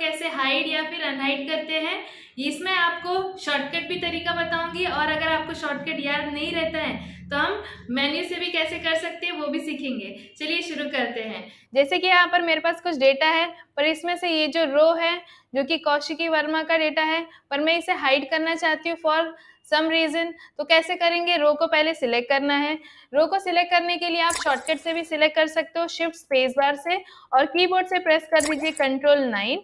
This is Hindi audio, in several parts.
कैसे हाइड या फिर अनहाइड करते हैं इसमें आपको शॉर्टकट भी तरीका बताऊंगी और अगर आपको शॉर्टकट याद नहीं रहता है तो हम मेन्यू से भी कैसे कर सकते हैं वो भी सीखेंगे चलिए शुरू करते हैं जैसे कि यहाँ पर मेरे पास कुछ डेटा है पर इसमें से ये जो रो है जो कि कौशिकी वर्मा का डेटा है पर मैं इसे हाइड करना चाहती हूँ फॉर सम रीज़न तो कैसे करेंगे रो को पहले सिलेक्ट करना है रो को सिलेक्ट करने के लिए आप शॉर्टकट से भी सिलेक्ट कर सकते हो शिफ्ट स्पेस बार से और कीबोर्ड से प्रेस कर दीजिए कंट्रोल नाइन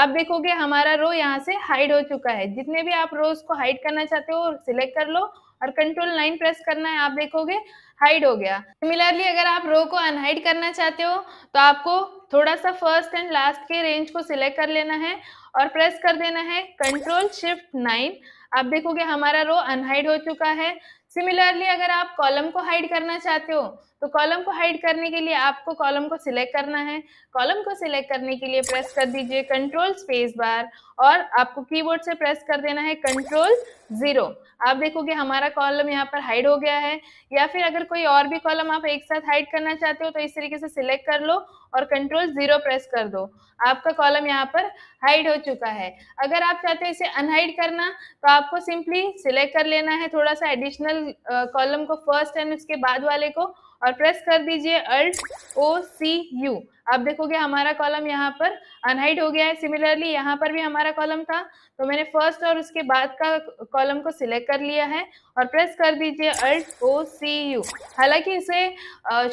आप देखोगे हमारा रो यहाँ से हाइड हो चुका है जितने भी आप रोज को हाइड करना चाहते हो सिलेक्ट कर लो और कंट्रोल लाइन प्रेस करना है आप देखोगे हाइड हो गया सिमिलरली अगर आप रो को अनहाइड करना चाहते हो तो आपको थोड़ा सा फर्स्ट एंड लास्ट के रेंज को सिलेक्ट कर लेना है और प्रेस कर देना है कंट्रोल शिफ्ट नाइन आप देखोगे हमारा रो अनहाइड हो चुका है सिमिलरली अगर आप कॉलम को हाइड करना चाहते हो तो कॉलम को हाइड करने के लिए आपको कॉलम को सिलेक्ट करना है कॉलम को सिलेक्ट करने के लिए प्रेस कर दीजिए कंट्रोल स्पेस बार और आपको कीबोर्ड से प्रेस कर देना है कंट्रोल जीरो आप देखोगे हमारा कॉलम यहाँ पर हाइड हो गया है या फिर अगर कोई और भी कॉलम आप एक साथ हाइड करना चाहते हो तो इस तरीके से सिलेक्ट कर लो और कंट्रोल जीरो प्रेस कर दो आपका कॉलम यहाँ पर हाइड हो चुका है अगर आप चाहते हो इसे अनहाइड करना तो आपको सिंपली सिलेक्ट कर लेना है थोड़ा सा एडिशनल कॉलम को फर्स्ट एंड उसके बाद वाले को और प्रेस कर दीजिए अल्ट ओ सी यू आप देखोगे हमारा कॉलम यहाँ पर अनहाइड हो गया है सिमिलरली यहाँ पर भी हमारा कॉलम था तो मैंने फर्स्ट और उसके बाद का कॉलम को सिलेक्ट कर लिया है और प्रेस कर दीजिए अल्ट ओ सी यू हालांकि इसे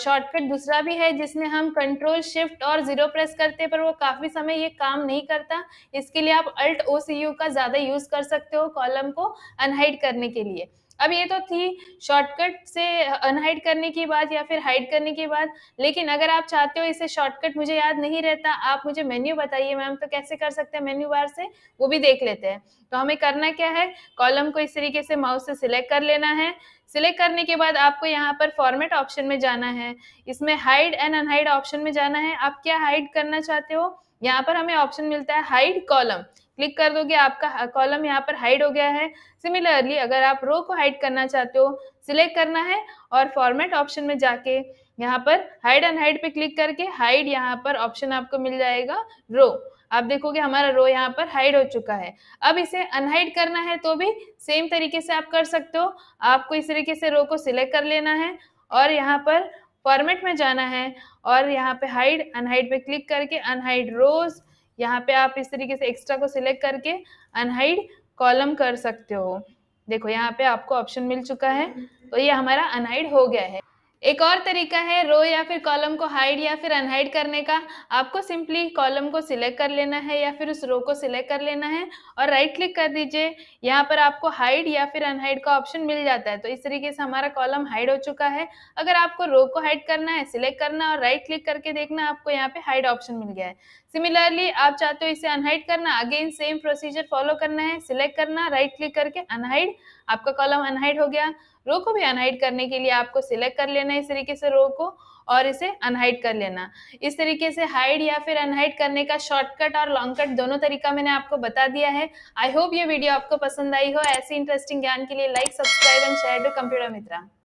शॉर्टकट दूसरा भी है जिसमें हम कंट्रोल शिफ्ट और ज़ीरो प्रेस करते हैं पर वो काफ़ी समय ये काम नहीं करता इसके लिए आप अल्ट ओ सी यू का ज़्यादा यूज़ कर सकते हो कॉलम को अनहाइड करने के लिए अब ये तो थी शॉर्टकट से अनहाइड करने की बात या फिर हाइड करने की बात लेकिन अगर आप चाहते हो इसे शॉर्टकट मुझे याद नहीं रहता आप मुझे मेन्यू बताइए मैम तो कैसे कर सकते हैं मेन्यू बार से वो भी देख लेते हैं तो हमें करना क्या है कॉलम को इस तरीके से माउस से सिलेक्ट कर लेना है सिलेक्ट करने के बाद आपको यहाँ पर फॉर्मेट ऑप्शन में जाना है इसमें हाइड एंड अनहाइड ऑप्शन में जाना है आप क्या हाइड करना चाहते हो यहाँ पर हमें ऑप्शन मिलता है हाइड कॉलम क्लिक कर दोगे आपका कॉलम हाँ, यहाँ पर हाइड हो गया है सिमिलरली अगर आप रो को हाइड करना चाहते हो सिलेक्ट करना है और फॉर्मेट ऑप्शन में जाके यहाँ पर हाइड एंड हाइड पे क्लिक करके हाइड यहाँ पर ऑप्शन आपको मिल जाएगा रो आप देखोगे हमारा रो यहाँ पर हाइड हो चुका है अब इसे अनहाइड करना है तो भी सेम तरीके से आप कर सकते हो आपको इस तरीके से रो को सिलेक्ट कर लेना है और यहाँ पर फॉर्मेट में जाना है और यहाँ पे हाइड अनहाइड पे क्लिक करके अनहाइड रोज यहाँ पे आप इस तरीके से एक्स्ट्रा को सिलेक्ट करके अनहाइड कॉलम कर सकते हो देखो यहाँ पे आपको ऑप्शन मिल चुका है तो ये हमारा अनहाइड हो गया है एक और तरीका है रो या फिर कॉलम को हाइड या फिर अनहाइड करने का आपको सिंपली कॉलम को सिलेक्ट कर लेना है या फिर उस रो को सिलेक्ट कर लेना है और राइट क्लिक कर दीजिए यहाँ पर आपको हाइड या फिर अनहाइड का ऑप्शन मिल जाता है तो इस तरीके से हमारा कॉलम हाइड हो चुका है अगर आपको रो को हाइड करना है सिलेक्ट करना और राइट क्लिक करके देखना आपको यहाँ पे हाइड ऑप्शन मिल गया है सिमिलरली आप चाहते हो इसे अनहाइड करना अगेन सेम प्रोसीजर फॉलो करना है सिलेक्ट करना राइट क्लिक करके अनहाइड आपका कॉलम अनहाइड हो गया रो को भी अनहाइड करने के लिए आपको सिलेक्ट कर लेना करना इस तरीके से रो को और इसे अनहाइड कर लेना इस तरीके से हाइड या फिर अनहाइड करने का शॉर्टकट और लॉन्ग कट दोनों तरीका मैंने आपको बता दिया है आई होप ये वीडियो आपको पसंद आई हो ऐसी इंटरेस्टिंग ज्ञान के लिए like subscribe and share to computer Mitra